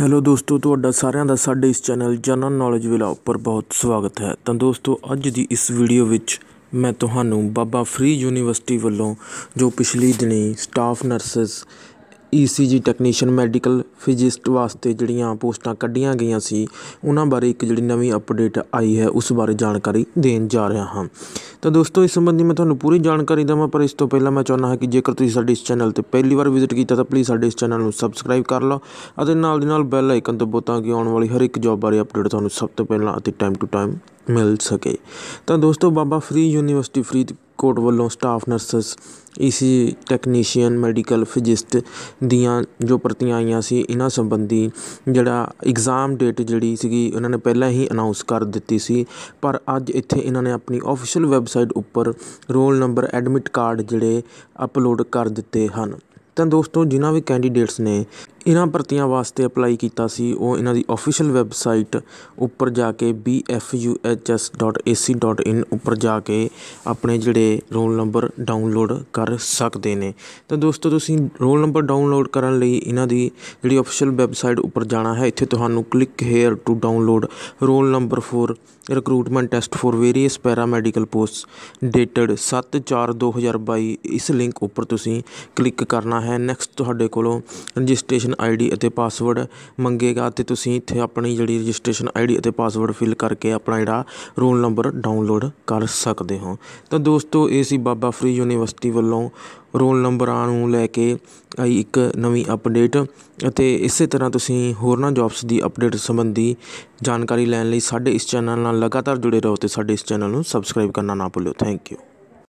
hello ਦੋਸਤੋ ਤੁਹਾਡਾ ਸਾਰਿਆਂ ਦਾ ਸਾਡੇ ਇਸ ਚੈਨਲ ਜਨਨ ਨੌਲੇਜ ਵਿਲਾ ਉੱਪਰ ਬਹੁਤ ਸਵਾਗਤ ਹੈ ਤਾਂ ਦੋਸਤੋ ਅੱਜ ਦੀ ਇਸ ਵੀਡੀਓ ਵਿੱਚ ਮੈਂ ਤੁਹਾਨੂੰ ਬਾਬਾ ਫਰੀ ਯੂਨੀਵਰਸਿਟੀ ਵੱਲੋਂ ਜੋ ਪਿਛਲੀ ਦਿਨੀ staff nurses ECG technician medical physicist ਵਾਸਤੇ ਜਿਹੜੀਆਂ ਪੋਸਟਾਂ ਕੱਢੀਆਂ ਗਈਆਂ ਸੀ ਉਹਨਾਂ ਬਾਰੇ ਇੱਕ ਜਿਹੜੀ ਨਵੀਂ ਅਪਡੇਟ ਆਈ ਹੈ ਉਸ ਬਾਰੇ ਜਾਣਕਾਰੀ ਦੇਣ ਜਾ ਰਿਹਾ ਹਾਂ ਤਾਂ ਦੋਸਤੋ ਇਸ ਸੰਬੰਧੀ ਮੈਂ ਤੁਹਾਨੂੰ ਪੂਰੀ ਜਾਣਕਾਰੀ ਦਵਾਂ ਪਰ ਇਸ ਤੋਂ ਪਹਿਲਾਂ ਮੈਂ ਚਾਹੁੰਦਾ ਹਾਂ ਕਿ ਜੇਕਰ ਤੁਸੀਂ ਸਾਡੇ ਇਸ ਚੈਨਲ ਤੇ ਪਹਿਲੀ ਵਾਰ ਵਿਜ਼ਿਟ ਕੀਤਾ ਤਾਂ ਪਲੀਜ਼ ਸਾਡੇ ਇਸ ਚੈਨਲ ਨੂੰ ਸਬਸਕ੍ਰਾਈਬ ਕਰ ਲਓ ਅਤੇ ਨਾਲ ਦੀ ਨਾਲ ਬੈਲ ਆਈਕਨ ਤੇ ਤਾਂ ਕਿ ਆਉਣ ਵਾਲੀ ਹਰ ਇੱਕ ਜੌਬ ਬਾਰੇ ਅਪਡੇਟ ਤੁਹਾਨੂੰ ਸਭ ਤੋਂ ਪਹਿਲਾਂ ਅਤੇ ਟਾਈਮ ਟੂ ਟਾਈਮ ਮਿਲ ਸਕੇ ਤਾਂ ਦੋਸਤੋ ਬਾਬਾ ਫਰੀ ਯੂਨੀਵਰਸਿਟੀ ਫਰੀਦ ਕੋਟ ਵੱਲੋਂ staff nurses EC technician medical physicist ਦੀਆਂ ਜੋ ਭਰਤੀਆਂ ਆਈਆਂ ਸੀ ਇਹਨਾਂ ਸੰਬੰਧੀ ਜਿਹੜਾ ਐਗਜ਼ਾਮ ਡੇਟ ਜਿਹੜੀ ਸੀਗੀ ਉਹਨਾਂ ਨੇ ਪਹਿਲਾਂ ਹੀ ਅਨਾਉਂਸ ਕਰ ਦਿੱਤੀ ਸੀ ਪਰ ਅੱਜ ਇੱਥੇ ਇਹਨਾਂ ਨੇ ਆਪਣੀ ਆਫੀਸ਼ੀਅਲ ਵੈਬਸਾਈਟ ਉੱਪਰ ਰੋਲ ਨੰਬਰ ਐਡਮਿਟ ਕਾਰਡ ਜਿਹੜੇ ਅਪਲੋਡ ਕਰ ਦਿੱਤੇ ਹਨ ਤਾਂ ਦੋਸਤੋ ਜਿਨ੍ਹਾਂ ਵੀ ਕੈਂਡੀਡੇਟਸ ਨੇ ਇਹਨਾਂ ਭਰਤੀਆਂ ਵਾਸਤੇ ਅਪਲਾਈ ਕੀਤਾ ਸੀ ਉਹ ਇਹਨਾਂ ਦੀ ਅਫੀਸ਼ੀਅਲ ਵੈਬਸਾਈਟ ਉੱਪਰ ਜਾ ਕੇ bfuhs.ac.in ਉੱਪਰ ਜਾ ਕੇ ਆਪਣੇ ਜਿਹੜੇ ਰੋਲ ਨੰਬਰ ਡਾਊਨਲੋਡ ਕਰ ਸਕਦੇ ਨੇ ਤਾਂ ਦੋਸਤੋ ਤੁਸੀਂ ਰੋਲ ਨੰਬਰ ਡਾਊਨਲੋਡ ਕਰਨ ਲਈ ਇਹਨਾਂ ਦੀ ਜਿਹੜੀ ਅਫੀਸ਼ੀਅਲ ਵੈਬਸਾਈਟ ਉੱਪਰ ਜਾਣਾ ਹੈ ਇੱਥੇ ਤੁਹਾਨੂੰ click here to download roll number 4 recruitment test for various paramedical posts dated 7/4/2022 ਇਸ ਲਿੰਕ ਉੱਪਰ ਤੁਸੀਂ ਕਲਿੱਕ ਕਰਨਾ ਹੈ ਨੈਕਸਟ ਤੁਹਾਡੇ ਕੋਲੋਂ ਰਜਿਸਟ੍ਰੇਸ਼ਨ ਆਈਡੀ ਅਤੇ ਪਾਸਵਰਡ ਮੰਗੇਗਾ ਅਤੇ ਤੁਸੀਂ ਇੱਥੇ ਆਪਣੀ ਜਿਹੜੀ ਰਜਿਸਟ੍ਰੇਸ਼ਨ ਆਈਡੀ ਅਤੇ ਪਾਸਵਰਡ ਫਿਲ ਕਰਕੇ ਆਪਣਾ ਜਿਹੜਾ ਰੋਲ ਨੰਬਰ ਡਾਊਨਲੋਡ ਕਰ ਸਕਦੇ ਹੋ ਤਾਂ ਦੋਸਤੋ ਇਹ ਸੀ ਬਾਬਾ ਫਰੀ ਯੂਨੀਵਰਸਿਟੀ ਵੱਲੋਂ ਰੋਲ ਨੰਬਰਾਂ ਨੂੰ ਲੈ ਕੇ ਆਈ ਇੱਕ ਨਵੀਂ ਅਪਡੇਟ ਅਤੇ ਇਸੇ ਤਰ੍ਹਾਂ ਤੁਸੀਂ ਹੋਰਨਾਂ ਜੌਬਸ ਦੀ ਅਪਡੇਟ ਸੰਬੰਧੀ ਜਾਣਕਾਰੀ ਲੈਣ ਲਈ ਸਾਡੇ ਇਸ ਚੈਨਲ ਨਾਲ ਲਗਾਤਾਰ ਜੁੜੇ ਰਹੋ ਤੇ ਸਾਡੇ ਇਸ ਚੈਨਲ ਨੂੰ ਸਬਸਕ੍ਰਾਈਬ ਕਰਨਾ ਨਾ ਭੁੱਲਿਓ ਥੈਂਕ ਯੂ